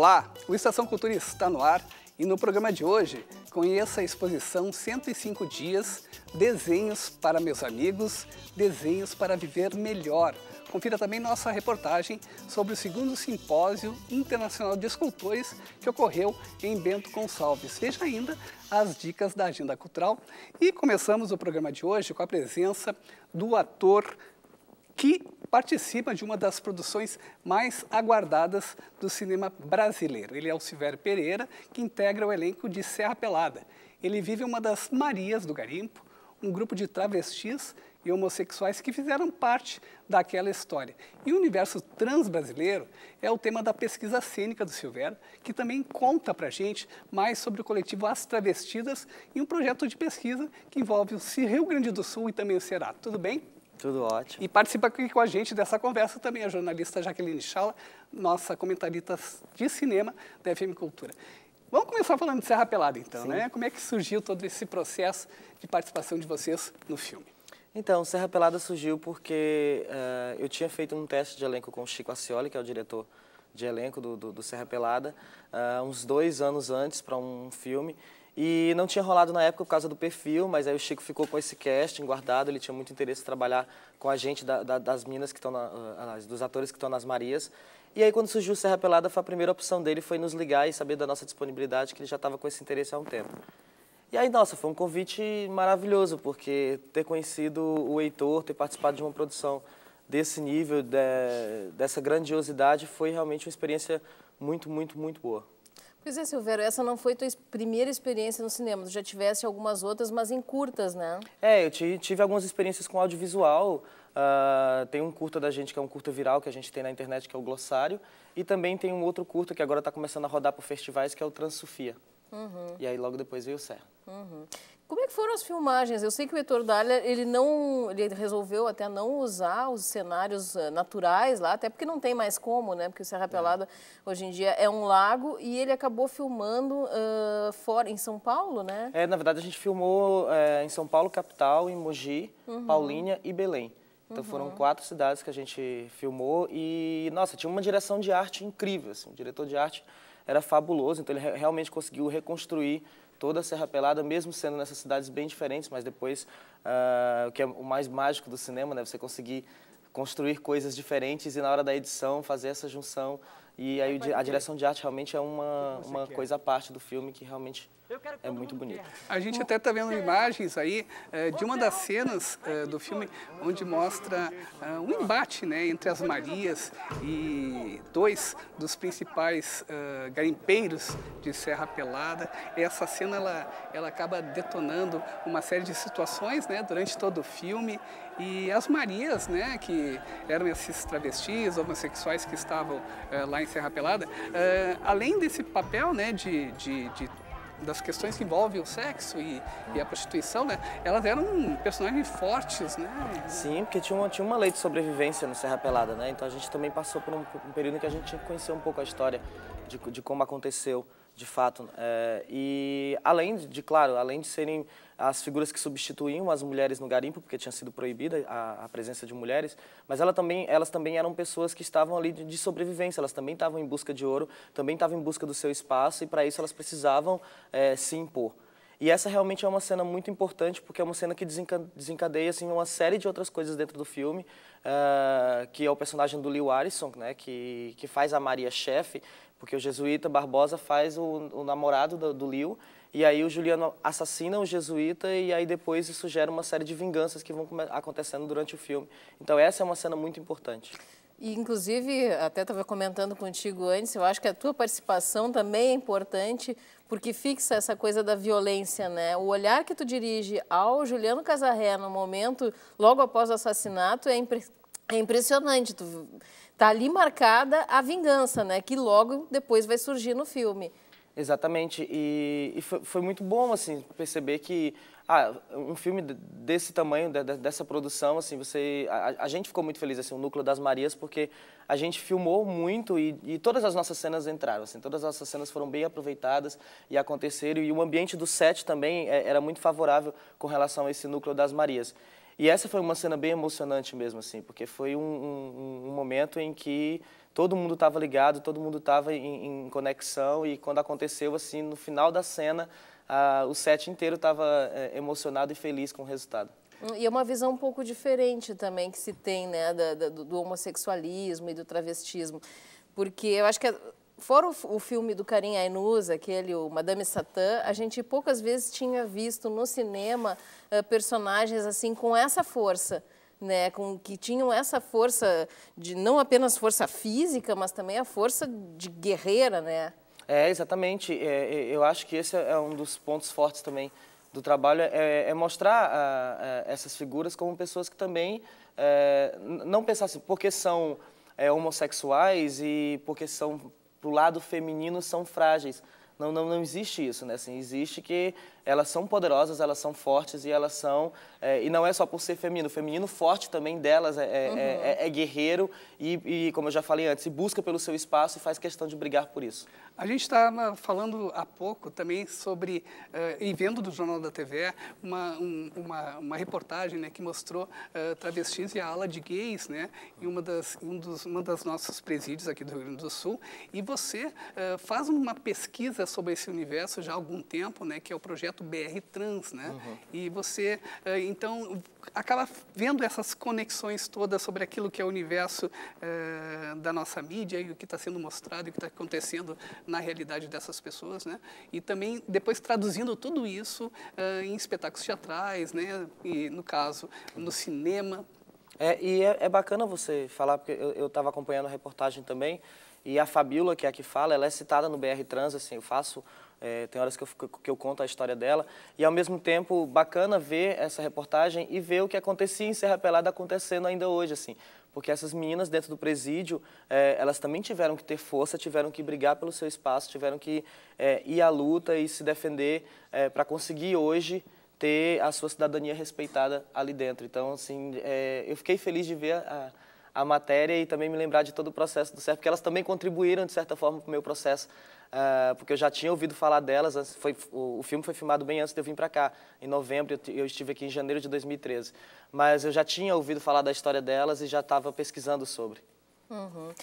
Olá, o Estação Cultura está no ar e no programa de hoje conheça a exposição 105 Dias Desenhos para Meus Amigos, Desenhos para Viver Melhor. Confira também nossa reportagem sobre o segundo Simpósio Internacional de Escultores que ocorreu em Bento Gonçalves. Veja ainda as dicas da agenda cultural. E começamos o programa de hoje com a presença do ator que participa de uma das produções mais aguardadas do cinema brasileiro. Ele é o Silvério Pereira, que integra o elenco de Serra Pelada. Ele vive uma das Marias do Garimpo, um grupo de travestis e homossexuais que fizeram parte daquela história. E o universo transbrasileiro é o tema da pesquisa cênica do Silvério, que também conta para gente mais sobre o coletivo As Travestidas e um projeto de pesquisa que envolve o Rio Grande do Sul e também o Ceará. Tudo bem? Tudo ótimo. E participa aqui com a gente dessa conversa também a jornalista Jaqueline Chala, nossa comentarista de cinema da FM Cultura. Vamos começar falando de Serra Pelada, então, Sim. né? Como é que surgiu todo esse processo de participação de vocês no filme? Então, Serra Pelada surgiu porque uh, eu tinha feito um teste de elenco com o Chico Assioli, que é o diretor de elenco do, do, do Serra Pelada, uh, uns dois anos antes para um filme. E não tinha rolado na época por causa do perfil, mas aí o Chico ficou com esse casting guardado, ele tinha muito interesse em trabalhar com a gente da, da, das minas que estão, ah, dos atores que estão nas Marias. E aí quando surgiu Serra Pelada, foi a primeira opção dele foi nos ligar e saber da nossa disponibilidade, que ele já estava com esse interesse há um tempo. E aí, nossa, foi um convite maravilhoso, porque ter conhecido o Heitor, ter participado de uma produção desse nível, de, dessa grandiosidade, foi realmente uma experiência muito, muito, muito boa. Pois é, Silveira, essa não foi tua primeira experiência no cinema, tu já tivesse algumas outras, mas em curtas, né? É, eu tive algumas experiências com audiovisual, uh, tem um curta da gente que é um curta viral que a gente tem na internet, que é o Glossário, e também tem um outro curta que agora está começando a rodar para festivais, que é o Transufia. Uhum. E aí logo depois veio o Serra. Uhum. Como é que foram as filmagens? Eu sei que o Heitor Dália, ele não, ele resolveu até não usar os cenários eh, naturais lá, até porque não tem mais como, né? Porque o Serra Pelada é. hoje em dia é um lago e ele acabou filmando uh, fora em São Paulo, né? É, na verdade a gente filmou é, em São Paulo capital, em Mogi, uhum. Paulínia e Belém. Então foram uhum. quatro cidades que a gente filmou e, nossa, tinha uma direção de arte incrível, assim, o diretor de arte era fabuloso, então ele realmente conseguiu reconstruir toda a Serra Pelada, mesmo sendo nessas cidades bem diferentes, mas depois, ah, o que é o mais mágico do cinema, né? Você conseguir construir coisas diferentes e na hora da edição fazer essa junção e aí a direção de arte realmente é uma, uma coisa à parte do filme que realmente é muito bonita. A gente até está vendo imagens aí é, de uma das cenas é, do filme onde mostra é, um embate né, entre as Marias e dois dos principais garimpeiros de Serra Pelada. Essa cena ela, ela acaba detonando uma série de situações né, durante todo o filme e as Marias, né, que eram esses travestis homossexuais que estavam lá em Serra Pelada, uh, além desse papel né, de, de, de das questões que envolvem o sexo e, e, a prostituição, né? Elas eram personagens fortes, né? Sim, porque tinha uma, tinha uma lei de sobrevivência no Serra Pelada, né? Então a gente também passou por um, um período em que a gente tinha que conhecer um pouco a história de, de como aconteceu de fato. É, e além de, de, claro, além de serem as figuras que substituíam as mulheres no garimpo, porque tinha sido proibida a, a presença de mulheres, mas ela também, elas também eram pessoas que estavam ali de, de sobrevivência, elas também estavam em busca de ouro, também estavam em busca do seu espaço e para isso elas precisavam é, se impor. E essa realmente é uma cena muito importante, porque é uma cena que desencadeia assim, uma série de outras coisas dentro do filme, uh, que é o personagem do Leo Arison, né, que, que faz a Maria chefe, porque o jesuíta Barbosa faz o, o namorado do, do e aí o Juliano assassina o jesuíta e aí depois isso gera uma série de vinganças que vão acontecendo durante o filme. Então essa é uma cena muito importante. E, inclusive, até estava comentando contigo antes, eu acho que a tua participação também é importante, porque fixa essa coisa da violência, né? O olhar que tu dirige ao Juliano Casarré no momento, logo após o assassinato, é, impre... é impressionante. Tu... Tá ali marcada a vingança, né? Que logo depois vai surgir no filme. Exatamente, e, e foi, foi muito bom, assim, perceber que ah, um filme desse tamanho, dessa produção, assim, você, a, a, gente ficou muito feliz, assim, o núcleo das Marias, porque a gente filmou muito e, e, todas as nossas cenas entraram, assim, todas as nossas cenas foram bem aproveitadas e aconteceram e o ambiente do set também é, era muito favorável com relação a esse núcleo das Marias. E essa foi uma cena bem emocionante mesmo, assim, porque foi um, um, um momento em que todo mundo estava ligado, todo mundo estava em, em, conexão e quando aconteceu, assim, no final da cena, a, o set inteiro estava é, emocionado e feliz com o resultado. Hum, e é uma visão um pouco diferente também que se tem né, da, da, do homossexualismo e do travestismo. Porque eu acho que, é, fora o, o filme do Karim Ainuz, aquele, o Madame Satã, a gente poucas vezes tinha visto no cinema uh, personagens assim com essa força. Né, com que tinham essa força de não apenas força física, mas também a força de guerreira, né? É, exatamente. É, é, eu acho que esse é um dos pontos fortes também do trabalho, é, é mostrar a, ah, a ah, essas figuras como pessoas que também é, não pensassem porque são é, homossexuais e porque são pro lado feminino são frágeis. Não, não, não existe isso, né? Assim, existe que elas são poderosas, elas são fortes e elas são. É, e não é só por ser feminino, o feminino forte também delas é, é, é uhum. é, é guerreiro e, e, como eu já falei antes, busca pelo seu espaço e faz questão de brigar por isso. A gente estava tá, ah, falando há pouco também sobre, uh, e vendo do Jornal da TV, uma, um, uma, uma, reportagem né, que mostrou uh, travestis e a ala de gays né, em uma das, um dos uma das nossos presídios aqui do Rio Grande do Sul. E você uh, faz uma pesquisa sobre esse universo já há algum tempo, né, que é o projeto projeto BR Trans, né? Uhum. E você, eh, então, acaba vendo essas conexões todas sobre aquilo que é o universo eh, da nossa mídia e o que está sendo mostrado e o que está acontecendo na realidade dessas pessoas, né? E também depois traduzindo tudo isso eh, em espetáculos teatrais, né? E no caso no cinema. É, e é, é bacana você falar porque eu estava acompanhando a reportagem também e a Fabíola que é aqui fala, ela é citada no BR Trans, assim, eu faço é, tem horas que eu, que eu conto a história dela. E, ao mesmo tempo, bacana ver essa reportagem e ver o que acontecia em Serra Pelada acontecendo ainda hoje, assim. Porque essas meninas dentro do presídio, é, elas também tiveram que ter força, tiveram que brigar pelo seu espaço, tiveram que é, ir à luta e se defender é, para conseguir hoje ter a sua cidadania respeitada ali dentro. Então, assim, é, eu fiquei feliz de ver a, a matéria e também me lembrar de todo o processo do CERF, porque elas também contribuíram, de certa forma, para o meu processo uh, porque eu já tinha ouvido falar delas. Antes, foi, o, o, filme foi filmado bem antes de eu vir para cá, em novembro. Eu, eu, estive aqui em janeiro de 2013. Mas eu já tinha ouvido falar da história delas e já estava pesquisando sobre. Uhum. Uh,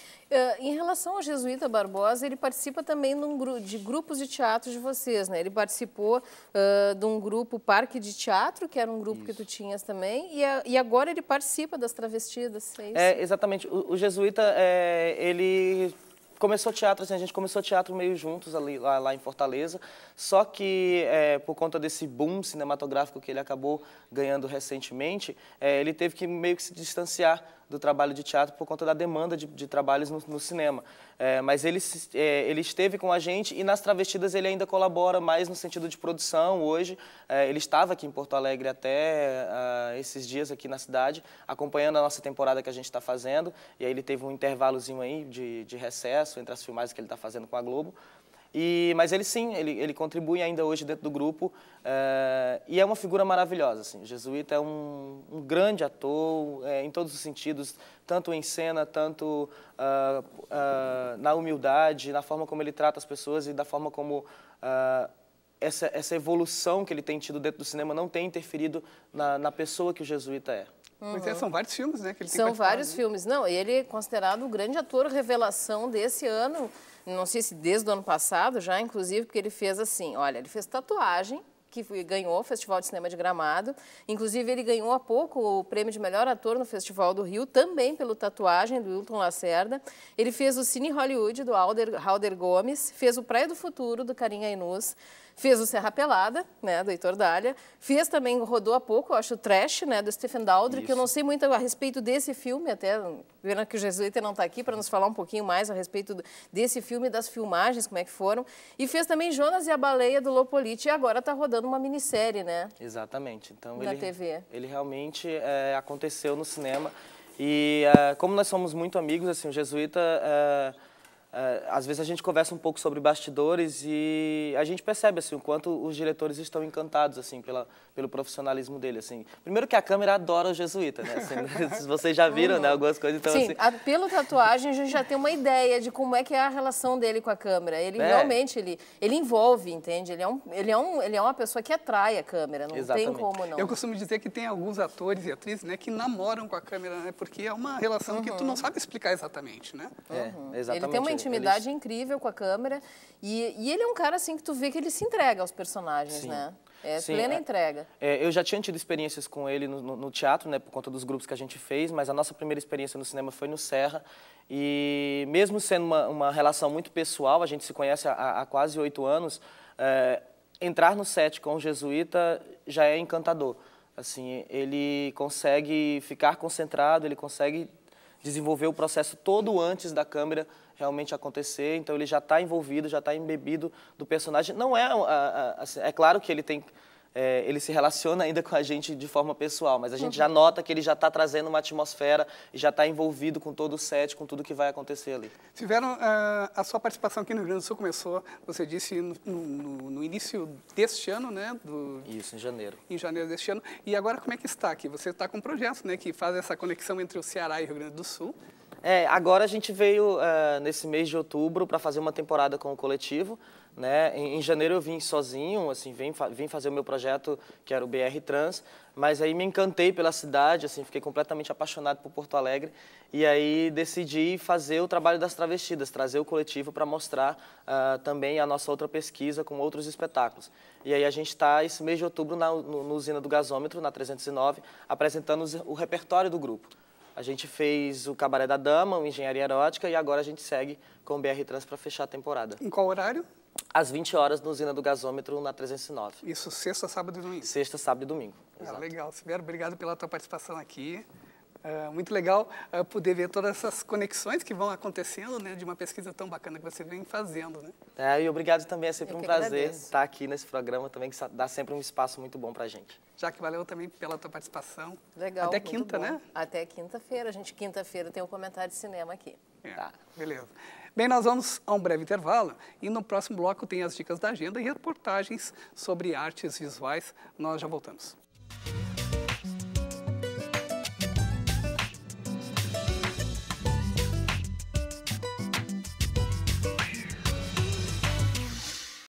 em relação ao Jesuíta Barbosa, ele participa também de grupos de teatro de vocês, né? Ele participou uh, de um grupo Parque de Teatro, que era um grupo isso. que tu tinhas também, e, a, e, agora ele participa das Travestidas, é isso? É, exatamente. O, o Jesuíta, é, ele começou teatro, assim, a gente começou teatro meio juntos ali, lá, lá em Fortaleza, só que é, por conta desse boom cinematográfico que ele acabou ganhando recentemente, é, ele teve que meio que se distanciar do trabalho de teatro por conta da demanda de, de trabalhos no, no cinema. É, mas ele, é, ele esteve com a gente e nas Travestidas ele ainda colabora mais no sentido de produção hoje. É, ele estava aqui em Porto Alegre até uh, esses dias aqui na cidade, acompanhando a nossa temporada que a gente está fazendo. E aí ele teve um intervalozinho aí de, de recesso entre as filmagens que ele está fazendo com a Globo. E, mas ele sim, ele, ele contribui ainda hoje dentro do grupo é, e é uma figura maravilhosa. Assim. O Jesuíta é um, um grande ator é, em todos os sentidos, tanto em cena, tanto uh, uh, na humildade, na forma como ele trata as pessoas e da forma como uh, essa, essa evolução que ele tem tido dentro do cinema não tem interferido na, na pessoa que o Jesuíta é. Uhum. Pois é, uhum. são vários filmes, né? Que ele São vários né? filmes. Não, ele é considerado o grande ator revelação desse ano não sei se desde o ano passado já, inclusive, porque ele fez assim, olha, ele fez tatuagem que ganhou o Festival de Cinema de Gramado. Inclusive, ele ganhou há pouco o prêmio de melhor ator no Festival do Rio, também pelo Tatuagem, do Wilton Lacerda. Ele fez o Cine Hollywood, do Alder, Halder Gomes, fez o Praia do Futuro, do Carinha Inus, fez o Serra Pelada, né, do Heitor Dália, fez também, rodou há pouco, eu acho, o Trash, né, do Stephen Daldry, Isso. que eu não sei muito a respeito desse filme, até vendo que o Jesuíta não está aqui para nos falar um pouquinho mais a respeito desse filme, das filmagens, como é que foram. E fez também Jonas e a Baleia, do Lopolite, e agora está rodando rodando uma minissérie, né? Exatamente. Então, ele, TV. Ele realmente é, aconteceu no cinema. E é, como nós somos muito amigos, assim, o Jesuíta... É, é, às vezes a gente conversa um pouco sobre bastidores e a gente percebe assim o quanto os diretores estão encantados assim pela, pelo profissionalismo dele assim primeiro que a câmera adora o jesuíta né assim, vocês já viram né uhum. algumas coisas então, sim assim... a, pelo tatuagem a gente já tem uma ideia de como é que é a relação dele com a câmera ele é. realmente ele ele envolve entende ele é um ele é um ele é uma pessoa que atrai a câmera não Exatamente. tem como não eu costumo dizer que tem alguns atores e atrizes né que namoram com a câmera né porque é uma relação uhum. que tu não uhum. sabe explicar exatamente né é, exatamente uhum. ele tem uma intimidade eles... incrível com a câmera. E, e, ele é um cara, assim, que tu vê que ele se entrega aos personagens, Sim. né? É, Sim, plena é, entrega. É, eu já tinha tido experiências com ele no, no, no, teatro, né, por conta dos grupos que a gente fez, mas a nossa primeira experiência no cinema foi no Serra. E mesmo sendo uma, uma relação muito pessoal, a gente se conhece há, há quase oito anos, é, entrar no set com o Jesuíta já é encantador. Assim, ele consegue ficar concentrado, ele consegue desenvolver o processo todo antes da câmera realmente acontecer. Então ele já está envolvido, já está embebido do personagem. Não é, ah, ah, assim, é claro que ele tem é, ele se relaciona ainda com a gente de forma pessoal, mas a gente uhum. já nota que ele já está trazendo uma atmosfera e já está envolvido com todo o set, com tudo que vai acontecer ali. Tiveram uh, a sua participação aqui no Rio Grande do Sul começou, você disse no, no, no início deste ano, né? Do... Isso, em janeiro. Em janeiro deste ano. E agora como é que está aqui? Você está com um projeto, né, que faz essa conexão entre o Ceará e o Rio Grande do Sul? É, agora a gente veio uh, nesse mês de outubro para fazer uma temporada com o coletivo. Né? Em, em, janeiro eu vim sozinho, assim, vim, vim fazer o meu projeto, que era o BR Trans, mas aí me encantei pela cidade, assim, fiquei completamente apaixonado por Porto Alegre e aí decidi fazer o trabalho das travestidas, trazer o coletivo para mostrar uh, também a nossa outra pesquisa com outros espetáculos. E aí a gente está esse mês de outubro na no, no usina do gasômetro, na 309, apresentando o repertório do grupo. A gente fez o Cabaré da Dama, o Engenharia Erótica e agora a gente segue com o BR Trans para fechar a temporada. Em qual horário? às 20 horas na usina do gasômetro na 309. Isso sexta, sábado e domingo? Sexta, sábado e domingo. Ah, legal, Severo, obrigado pela tua participação aqui. É, muito legal uh, poder ver todas essas conexões que vão acontecendo, né, de uma pesquisa tão bacana que você vem fazendo, né? É, e obrigado também, é sempre Eu um prazer agradeço. estar aqui nesse programa também, que dá sempre um espaço muito bom pra gente. Já que valeu também pela tua participação. Legal, Até quinta, né? Até quinta-feira, a gente quinta-feira tem um comentário de cinema aqui. É, tá. Beleza. Bem, nós vamos a um breve intervalo e no próximo bloco tem as dicas da agenda e reportagens sobre artes visuais. Nós já voltamos.